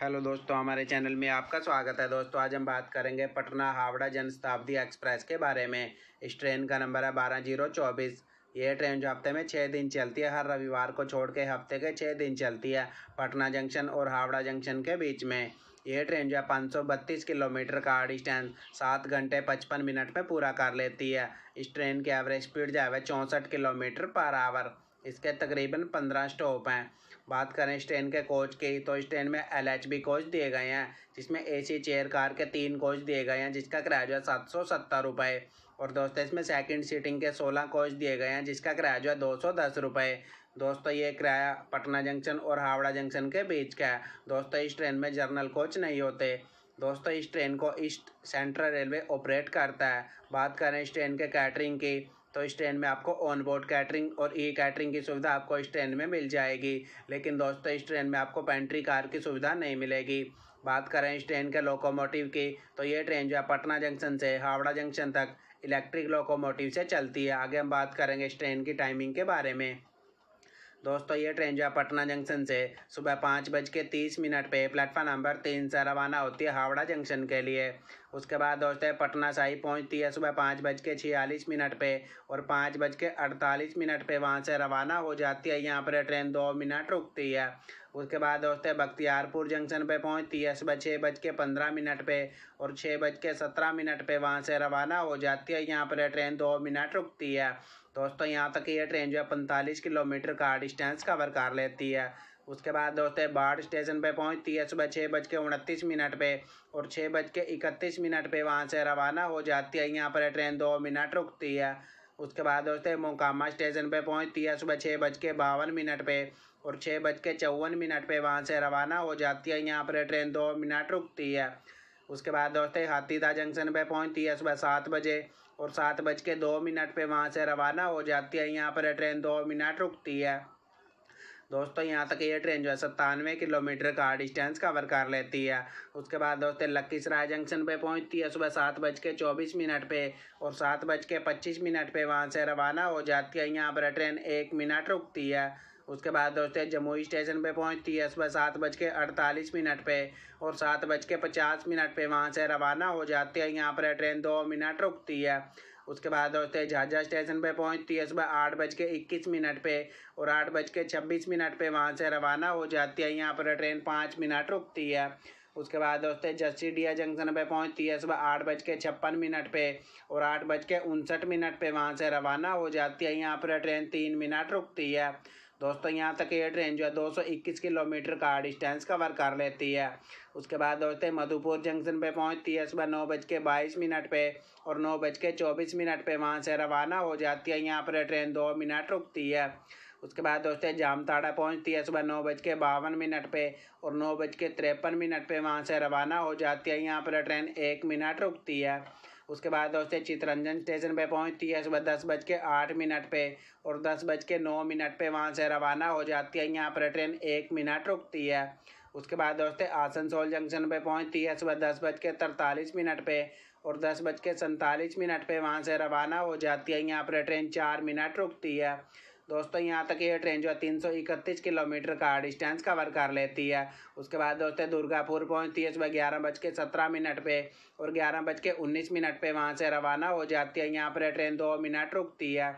hello दोस्तों हमारे channel में आपका स्वागत है दोस्तों आज हम बात करेंगे पटना हावड़ा जन शताब्दी एक्सप्रेस के बारे में इस ट्रेन का नंबर है बारह जीरो चौबीस ये ट्रेन जो हफ्ते में छः दिन चलती है हर रविवार को छोड़ के हफ्ते के छः दिन चलती है पटना जंक्शन और हावड़ा जंक्शन के बीच में ये ट्रेन जो है पाँच सौ बत्तीस किलोमीटर का डिस्टेंस सात घंटे पचपन मिनट में पूरा कर लेती है इस ट्रेन की एवरेज स्पीड जो है चौंसठ किलोमीटर पर आवर इसके तकरीबन पंद्रह स्टॉप हैं बात करें स्टेन के कोच की तो स्टेन में एल एच बी कोच दिए गए हैं जिसमें ए सी चेयर कार के तीन कोच दिए गए हैं जिसका किराया जो है सात सौ सत्तर रुपये और दोस्तों इसमें सेकंड सीटिंग के सोलह कोच दिए गए हैं जिसका किराया जो है दो सौ दस रुपये दोस्तों ये किराया पटना जंक्शन और हावड़ा जंक्शन के बीच का है दोस्तों इस ट्रेन में जर्नल कोच नहीं होते दोस्तों इस ट्रेन को ईस्ट सेंट्रल रेलवे ऑपरेट करता है बात करें इस ट्रेन के कैटरिंग की तो इस ट्रेन में आपको ऑन बोर्ड कैटरिंग और ई कैटरिंग की सुविधा आपको इस ट्रेन में मिल जाएगी लेकिन दोस्तों इस ट्रेन में आपको पेंट्री कार की सुविधा नहीं मिलेगी बात करें इस ट्रेन के लोकोमोटिव की तो ये ट्रेन जो है पटना जंक्शन से हावड़ा जंक्शन तक इलेक्ट्रिक लोकोमोटिव से चलती है आगे हम बात करेंगे इस ट्रेन की टाइमिंग के बारे में दोस्तों ये ट्रेन जो है पटना जंक्शन से सुबह पाँच बज के तीस मिनट पर प्लेटफॉर्म नंबर तीन से रवाना होती है हावड़ा जंक्शन के लिए उसके बाद दोस्तों पटना साहिब पहुंचती है सुबह पाँच बज के छियालीस मिनट पर और पाँच बज के अड़तालीस मिनट पर वहाँ से रवाना हो जाती है यहाँ पर ट्रेन दो मिनट रुकती है उसके बाद दोस्तों बख्तियारपुर जंक्शन पे पहुंचती है सुबह छः बज के पंद्रह मिनट पे और छः बज के सत्रह मिनट पे वहाँ से रवाना हो जाती है यहाँ पर ट्रेन दो मिनट रुकती है दोस्तों यहाँ तक ये ट्रेन जो है पैंतालीस किलोमीटर का डिस्टेंस कवर कर लेती है उसके बाद दोस्तों बाढ़ स्टेशन पे पहुंचती है सुबह छः बज के उनतीस मिनट पे और छः बज के इकतीस मिनट पे वहाँ से रवाना हो जाती है यहाँ पर ट्रेन दो मिनट रुकती है उसके बाद दोस्तों मोकामा स्टेशन पे पहुंचती है सुबह छः बज के बावन मिनट पे और छः बज के चौवन मिनट पे वहाँ से रवाना हो जाती है यहाँ पर ट्रेन दो मिनट रुकती है उसके बाद दोस्तों हाथीदा जंक्शन पर पहुँचती है सुबह सात बजे और सात बज के दो मिनट पर वहाँ से रवाना हो जाती है यहाँ पर ट्रेन दो मिनट रुकती है दोस्तों यहाँ तक ये ट्रेन जो है सत्तानवे किलोमीटर का डिस्टेंस कवर कर लेती है उसके बाद दोस्तों लखीसराय जंक्शन पे पहुँचती है सुबह सात बज के चौबीस मिनट पे और सात बज के पच्चीस मिनट पे वहाँ से रवाना हो जाती है यहाँ पर ट्रेन एक मिनट रुकती है उसके बाद दोस्तों जमुई स्टेशन पे पहुंचती है सुबह सात बज के अड़तालीस मिनट पर और सात बज के पचास मिनट पर वहाँ से रवाना हो जाती है यहाँ पर ट्रेन दो मिनट रुकती है उसके बाद दोस्तों झाझा स्टेशन पे पहुंचती है सुबह आठ बज के इक्कीस मिनट पे और आठ बज के छब्बीस मिनट पे वहाँ से रवाना हो जाती है यहाँ पर ट्रेन पाँच मिनट रुकती है उसके बाद दोस्तों जस्सीडिया जंक्शन पे पहुंचती है सुबह आठ बज के छप्पन मिनट पे और आठ बज के उनसठ मिनट पे वहाँ से रवाना हो जाती है यहाँ पर ट्रेन तीन मिनट रुकती है दोस्तों यहाँ तक ये ट्रेन जो है 221 किलोमीटर का डिस्टेंस कवर कर लेती है उसके बाद दोस्तों मधुपुर जंक्शन पे पहुँचती है सुबह नौ बज के बाईस मिनट पर और नौ बज के चौबीस मिनट पर वहाँ से रवाना हो जाती है यहाँ पर ट्रेन दो मिनट रुकती है उसके बाद दोस्तों जामताड़ा पहुँचती है सुबह नौ बज के बावन मिनट पर और नौ बज के तिरपन मिनट पर वहाँ से रवाना हो जाती है यहाँ पर ट्रेन एक मिनट रुकती है उसके बाद दोस्तों चितरंजन स्टेशन पे पहुंचती है सुबह दस बज के आठ मिनट पे और दस बज के नौ मिनट पे वहाँ से रवाना हो जाती है यहाँ पर ट्रेन एक मिनट रुकती है उसके बाद दोस्तों आसनसोल जंक्शन पे पहुंचती है सुबह दस बज के तरतालीस मिनट पे और दस बज के सैंतालीस मिनट पे वहाँ से रवाना हो जाती है यहाँ पर ट्रेन चार मिनट रुकती है दोस्तों यहाँ तक ये ट्रेन जो है तीन किलोमीटर का डिस्टेंस कवर कर लेती है उसके बाद दोस्तों दुर्गापुर पहुँचती है सुबह ग्यारह बज के सत्रह मिनट पर और ग्यारह बज के उन्नीस मिनट पर वहाँ से रवाना हो जाती है यहाँ पर ट्रेन दो मिनट रुकती है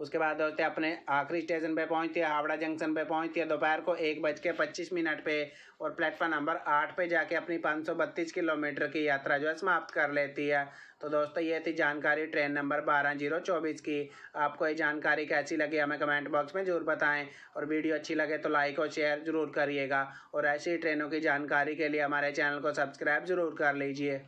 उसके बाद होते अपने आखिरी स्टेशन पे पहुँचती है हावड़ा जंक्शन पे पहुँचती है दोपहर को एक बज के पच्चीस मिनट पे और प्लेटफॉर्म नंबर आठ पे जाके अपनी पाँच सौ बत्तीस किलोमीटर की यात्रा जो है समाप्त कर लेती है तो दोस्तों ये थी जानकारी ट्रेन नंबर बारह जीरो चौबीस की आपको ये जानकारी कैसी लगी हमें कमेंट बॉक्स में ज़रूर बताएं और वीडियो अच्छी लगे तो लाइक और शेयर ज़रूर करिएगा और ऐसी ट्रेनों की जानकारी के लिए हमारे चैनल को सब्सक्राइब ज़रूर कर लीजिए